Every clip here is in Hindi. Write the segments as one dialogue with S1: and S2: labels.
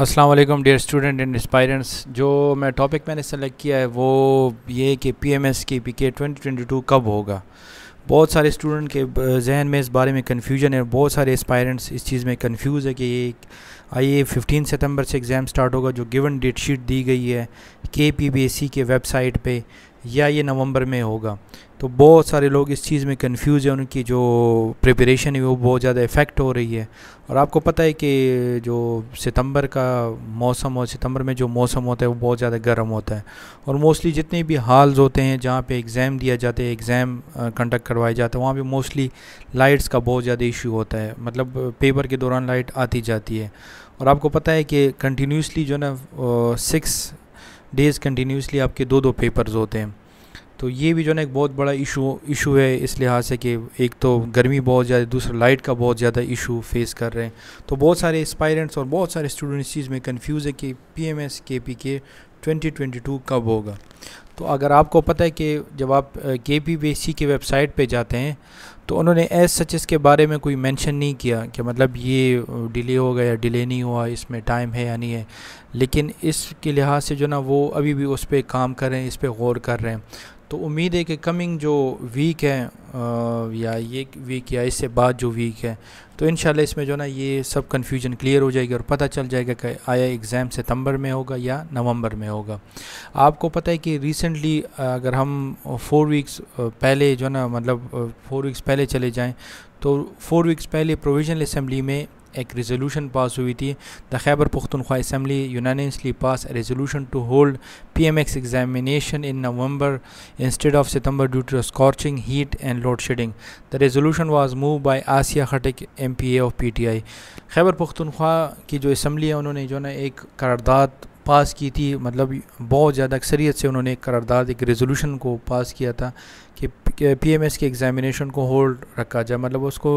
S1: अस्सलाम वालेकुम डियर स्टूडेंट एंड एस्पायरेंट्स जो मैं टॉपिक मैंने सेलेक्ट किया है वो ये कि P M S K P K twenty twenty two कब होगा बहुत सारे स्टूडेंट के जहन में इस बारे में कन्फ्यूजन है बहुत सारे इंस्पायरेंट्स इस चीज़ में कन्फ्यूज़ है कि ये आइए फिफ्टीन सितंबर से एग्ज़ाम स्टार्ट होगा जो गिवन डेट शीट दी गई है के पी बी एस सी के वेबसाइट पर या ये नवंबर में होगा तो बहुत सारे लोग इस चीज़ में कंफ्यूज हैं उनकी जो प्रिपरेशन है वो बहुत ज़्यादा इफ़ेक्ट हो रही है और आपको पता है कि जो सितंबर का मौसम और सितंबर में जो मौसम होता है वो बहुत ज़्यादा गर्म होता है और मोस्टली जितने भी हाल्स होते हैं जहाँ पे एग्ज़ाम दिया जाता है एग्ज़ाम कंडक्ट करवाए जाते हैं वहाँ पर मोस्टली लाइट्स का बहुत ज़्यादा इशू होता है मतलब पेपर के दौरान लाइट आती जाती है और आपको पता है कि कंटिन्यूसली जो ना सिक्स डेज़ कंटिन्यूसली आपके दो दो पेपर्स होते हैं तो ये भी जो है ना एक बहुत बड़ा इशू इशू है इस लिहाज से कि एक तो गर्मी बहुत ज़्यादा दूसरा लाइट का बहुत ज़्यादा इशू फेस कर रहे हैं तो बहुत सारे एस्पायरेंट्स और बहुत सारे स्टूडेंट्स चीज़ में कन्फ्यूज़ है कि P M S K P K twenty twenty two कब होगा तो अगर आपको पता है कि जब आप के पी बी सी की वेबसाइट पे जाते हैं तो उन्होंने एज सचेस के बारे में कोई मेंशन नहीं किया कि मतलब ये डिले हो गया या डिले नहीं हुआ इसमें टाइम है या नहीं है लेकिन इसके लिहाज से जो ना वो अभी भी उस पर काम कर रहे हैं इस पर गौर कर रहे हैं तो उम्मीद है कि कमिंग जो वीक है आ, या ये वीक या इससे बाद जो वीक है तो इन इसमें जो ना ये सब कन्फ्यूजन क्लियर हो जाएगी और पता चल जाएगा कि आया एग्ज़ाम सितंबर में होगा या नवंबर में होगा आपको पता है कि रिसेंटली अगर हम फोर वीक्स पहले जो ना मतलब फोर वीक्स पहले चले जाएं तो फोर वीक्स पहले प्रोविजनल असम्बली में एक रेजोलूशन पास हुई थी the Khyber Pakhtunkhwa assembly unanimously pass resolution to hold P M S examination in November instead of September due to scorching heat and load shedding the resolution was move by Asia Khattak M P A of P T I Khyber Pakhtunkhwa की जो इसम्बली है उन्होंने जो ना एक करारदादा पास की थी मतलब बहुत ज़्यादा अक्सरियत से उन्होंने एक करारदाद एक रेजोल्यूशन को पास किया था कि पीएमएस के एग्ज़ामिनेशन को होल्ड रखा जाए मतलब उसको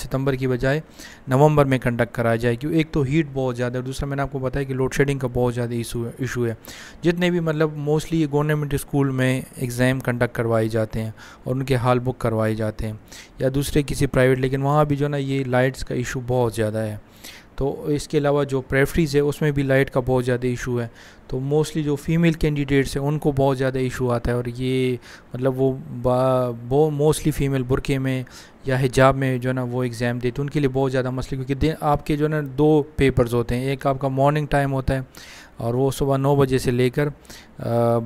S1: सितंबर की बजाय नवंबर में कंडक्ट कराया जाए क्यों एक तो हीट बहुत ज़्यादा है दूसरा मैंने आपको बताया कि लोड शेडिंग का बहुत ज़्यादा इशू है इशू है जितने भी मतलब मोस्टली गवर्नमेंट स्कूल में एग्ज़ाम कंडक्ट करवाए जाते हैं और उनके हाल बुक करवाए जाते हैं या दूसरे किसी प्राइवेट लेकिन वहाँ भी जो ना ये लाइट्स का इशू बहुत ज़्यादा है तो इसके अलावा जो प्रेफरीज है उसमें भी लाइट का बहुत ज़्यादा इशू है तो मोस्टली जो फीमेल कैंडिडेट्स हैं उनको बहुत ज़्यादा इशू आता है और ये मतलब वो मोस्टली फीमेल बुरके में या हिजाब में जो है ना वो एग्ज़ाम देते हैं उनके लिए बहुत ज़्यादा मसले क्योंकि दिन आपके जो है ना दो पेपर्स होते हैं एक आपका मॉर्निंग टाइम होता है और वो सुबह नौ बजे से लेकर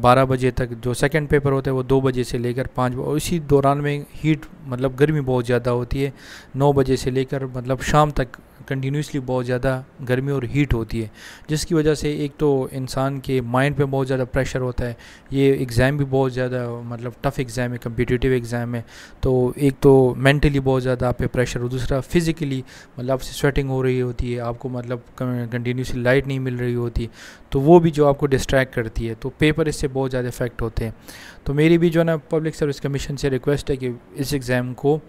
S1: बारह बजे तक जो सेकंड पेपर होता है वो दो बजे से लेकर पाँच और इसी दौरान में हीट मतलब गर्मी बहुत ज़्यादा होती है नौ बजे से लेकर मतलब शाम तक कंटिन्यूसली बहुत ज़्यादा गर्मी और हीट होती है जिसकी वजह से एक तो इंसान के माइंड पे बहुत ज़्यादा प्रेशर होता है ये एग्ज़ाम भी बहुत ज़्यादा मतलब टफ़ एग्ज़ाम है कम्पिटिटिव एग्ज़ाम है तो एक तो मेंटली बहुत ज़्यादा आप पे प्रेशर हो दूसरा फिज़िकली मतलब आपसे स्वेटिंग हो रही होती है आपको मतलब कंटिन्यूसली लाइट नहीं मिल रही होती तो वो भी जो आपको डिस्ट्रैक्ट करती है तो पेपर इससे बहुत ज़्यादा इफेक्ट होते हैं तो मेरी भी जो है ना पब्लिक सर्विस कमीशन से रिक्वेस्ट है कि इस एग्ज़ाम को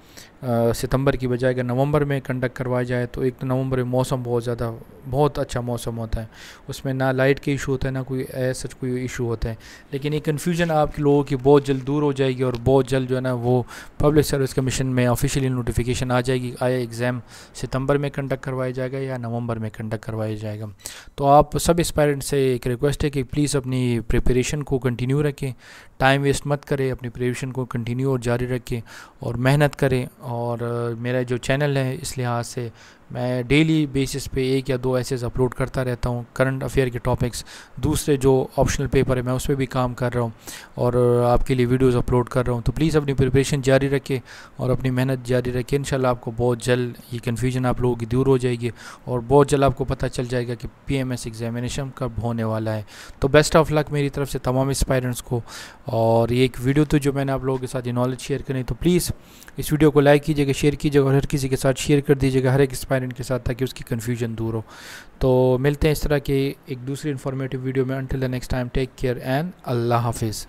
S1: सितंबर की बजाय अगर नवंबर में कंडक्ट करवाया जाए तो एक तो नवंबर में मौसम बहुत ज़्यादा बहुत अच्छा मौसम होता है उसमें ना लाइट के इशू होता है ना कोई ऐसा कोई इशू होता है लेकिन ये कन्फ्यूजन आपके लोगों की बहुत जल्द दूर हो जाएगी और बहुत जल्द जो है ना वो पब्लिक सर्विस कमीशन में ऑफिशियली नोटिफिकेशन आ जाएगी आया एग्ज़ाम सितंबर में कंडक्ट करवाया जाएगा या नवंबर में कंडक्ट करवाया जाएगा तो आप सब इस पेरेंट्स से एक रिक्वेस्ट है कि प्लीज़ अपनी प्रिपरेशन को कंटिन्यू रखें टाइम वेस्ट मत करें अपनी प्रिपरेशन को कंटिन्यू और जारी रखें और मेहनत करें और मेरा जो चैनल है इस लिहाज से मैं डेली बेसिस पे एक या दो ऐसेज अपलोड करता रहता हूँ करंट अफेयर के टॉपिक्स दूसरे जो ऑप्शनल पेपर है मैं उस पर भी काम कर रहा हूँ और आपके लिए वीडियोस अपलोड कर रहा हूँ तो प्लीज़ अपनी प्रिपरेशन जारी रखें और अपनी मेहनत जारी रखें इनशाला आपको बहुत जल्द ये कन्फ्यूजन आप लोगों की दूर हो जाएगी और बहुत जल्द आपको पता चल जाएगा कि पी एग्ज़ामिनेशन कब होने वाला है तो बेस्ट ऑफ लक मेरी तरफ से तमाम एक्सपायरेंट्स को और ये एक वीडियो तो जो मैंने आप लोगों के साथ ये नॉलेज शेयर करें तो प्लीज़ इस वीडियो को लाइक कीजिएगा शेयर कीजिएगा और हर किसी के साथ शेयर कर दीजिएगा हर एक एक्सपायर पेरेंट के साथ ताकि उसकी कन्फ्यूजन दूर हो तो मिलते हैं इस तरह के एक दूसरी इन्फॉर्मेटिव वीडियो में until the next time take care and अल्लाह हाफिज़